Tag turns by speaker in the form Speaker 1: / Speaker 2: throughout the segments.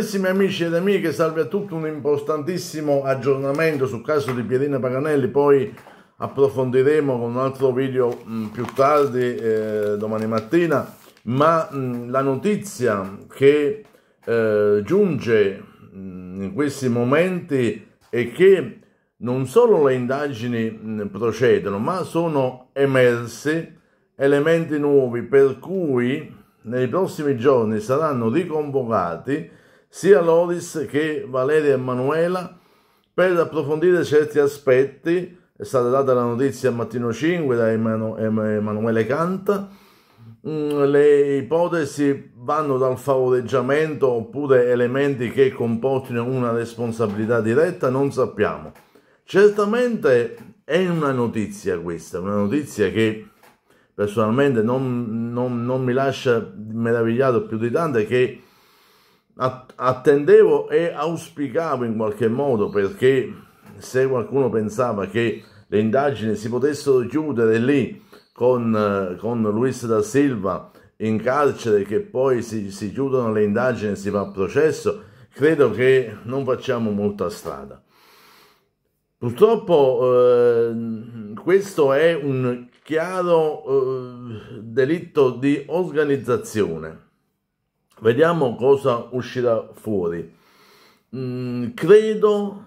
Speaker 1: Carissimi amici ed amiche, salve a tutti un importantissimo aggiornamento sul caso di Pierina Paganelli, poi approfondiremo con un altro video mh, mm, più tardi, eh, domani mattina, ma mh, mm, la notizia che eh, giunge mh, mm, in questi momenti è che non solo le indagini procedono, ma sono emersi elementi nuovi per cui nei prossimi giorni saranno riconvocati sia Loris che Valeria Emanuela per approfondire certi aspetti. È stata data la notizia a mattino 5 da Emanu Emanuele Canta. Mm, le ipotesi vanno dal favoreggiamento oppure elementi che comportino una responsabilità diretta, non sappiamo. Certamente è una notizia questa, una notizia che personalmente non, non, non mi lascia meravigliato più di tante, che attendevo e auspicavo in qualche modo perché se qualcuno pensava che le indagini si potessero chiudere lì con, con Luis da Silva in carcere che poi si, si chiudono le indagini e si fa processo, credo che non facciamo molta strada. Purtroppo eh, questo è un chiaro eh, delitto di organizzazione Vediamo cosa uscirà fuori. Mm, credo,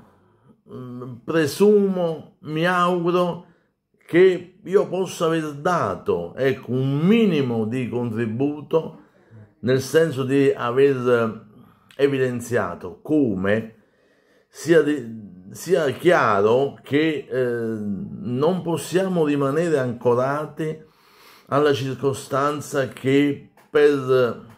Speaker 1: mm, presumo, mi auguro che io possa aver dato ecco, un minimo di contributo nel senso di aver evidenziato come sia, di, sia chiaro che eh, non possiamo rimanere ancorati alla circostanza che per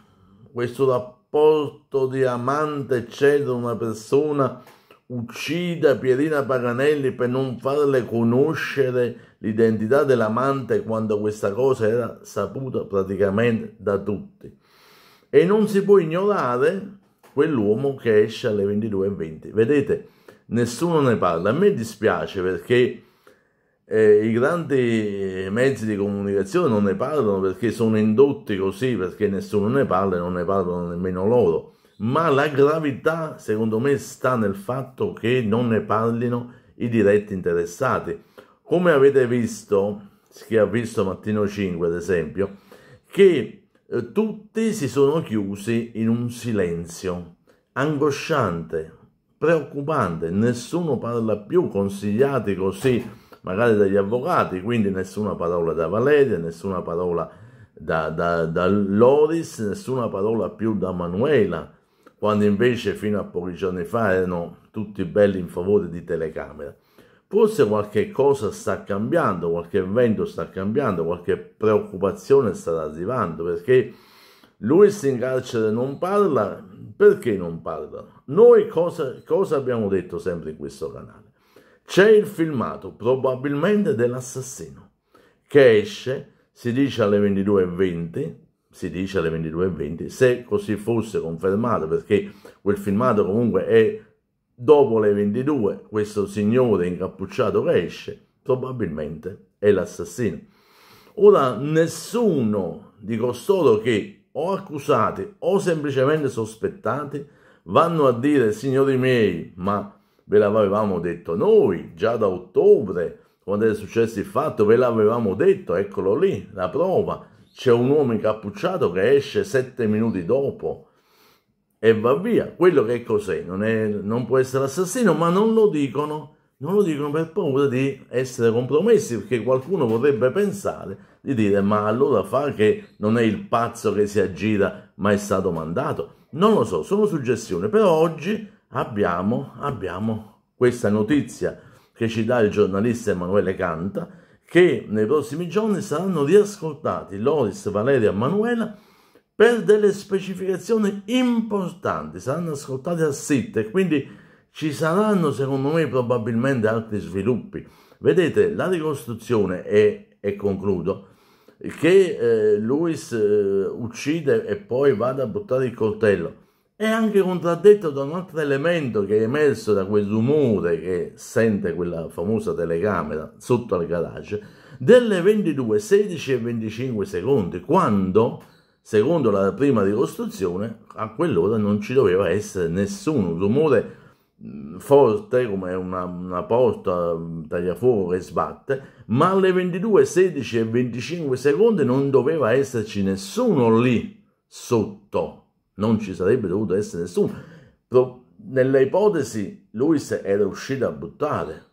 Speaker 1: questo rapporto di amante cede una persona uccida Pierina Paganelli per non farle conoscere l'identità dell'amante quando questa cosa era saputa praticamente da tutti. E non si può ignorare quell'uomo che esce alle 22.20. Vedete, nessuno ne parla. A me dispiace perché eh, i grandi mezzi di comunicazione non ne parlano perché sono indotti così, perché nessuno ne parla e non ne parlano nemmeno loro. Ma la gravità, secondo me, sta nel fatto che non ne parlino i diretti interessati. Come avete visto, chi ha visto Mattino 5 ad esempio, che eh, tutti si sono chiusi in un silenzio angosciante, preoccupante, nessuno parla più, consigliati così magari dagli avvocati, quindi nessuna parola da Valeria, nessuna parola da, da, da Loris, nessuna parola più da Manuela, quando invece fino a pochi giorni fa erano tutti belli in favore di telecamera. Forse qualche cosa sta cambiando, qualche vento sta cambiando, qualche preoccupazione sta arrivando, perché lui in carcere non parla, perché non parla? Noi cosa, cosa abbiamo detto sempre in questo canale? C'è il filmato, probabilmente dell'assassino, che esce, si dice alle 22.20, si dice alle 22.20, se così fosse confermato, perché quel filmato comunque è dopo le 22, questo signore incappucciato che esce, probabilmente è l'assassino. Ora, nessuno di costoro che o accusati o semplicemente sospettati vanno a dire, signori miei, ma ve l'avevamo detto noi già da ottobre, quando è successo il fatto, ve l'avevamo detto, eccolo lì, la prova. C'è un uomo incappucciato che esce sette minuti dopo e va via. Quello che è cos'è? Non, non può essere assassino, ma non lo dicono. Non lo dicono per paura di essere compromessi, perché qualcuno vorrebbe pensare di dire ma allora fa che non è il pazzo che si aggira, ma è stato mandato. Non lo so, sono suggestioni, però oggi abbiamo, abbiamo questa notizia che ci dà il giornalista Emanuele Canta, che nei prossimi giorni saranno riascoltati Loris, Valeria e Manuela per delle specificazioni importanti, saranno ascoltati a sit e quindi ci saranno secondo me probabilmente altri sviluppi. Vedete, la ricostruzione è, e concludo, che eh, Luis eh, uccide e poi vada a buttare il coltello è anche contraddetto da un altro elemento che è emerso da quel rumore che sente quella famosa telecamera sotto al garage delle 22, 16 e 25 secondi, quando, secondo la prima ricostruzione, a quell'ora non ci doveva essere nessuno un rumore forte come una, una porta tagliafuoco che sbatte, ma alle 22, 16 e 25 secondi non doveva esserci nessuno lì sotto non ci sarebbe dovuto essere nessuno. Pro, nelle ipotesi Luis era uscito a buttare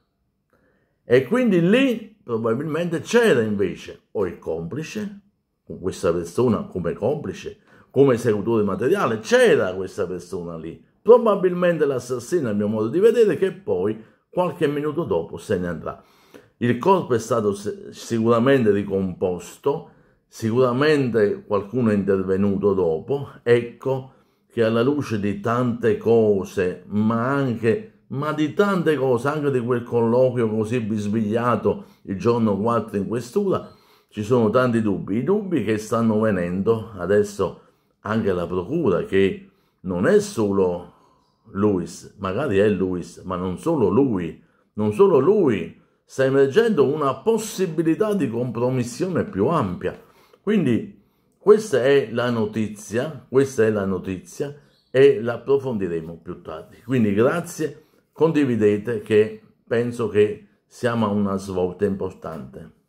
Speaker 1: e quindi lì probabilmente c'era invece o il complice, con questa persona come complice, come esecutore materiale, c'era questa persona lì, probabilmente l'assassino a mio modo di vedere che poi qualche minuto dopo se ne andrà. Il corpo è stato sicuramente ricomposto, Sicuramente qualcuno è intervenuto dopo, ecco che alla luce di tante cose, ma anche ma di tante cose, anche di quel colloquio così bisbigliato il giorno 4 in questura, ci sono tanti dubbi, i dubbi che stanno venendo adesso anche alla procura, che non è solo Luis, magari è Luis, ma non solo lui, non solo lui, sta emergendo una possibilità di compromissione più ampia quindi questa è la notizia, questa è la notizia e la approfondiremo più tardi. Quindi grazie, condividete che penso che siamo a una svolta importante.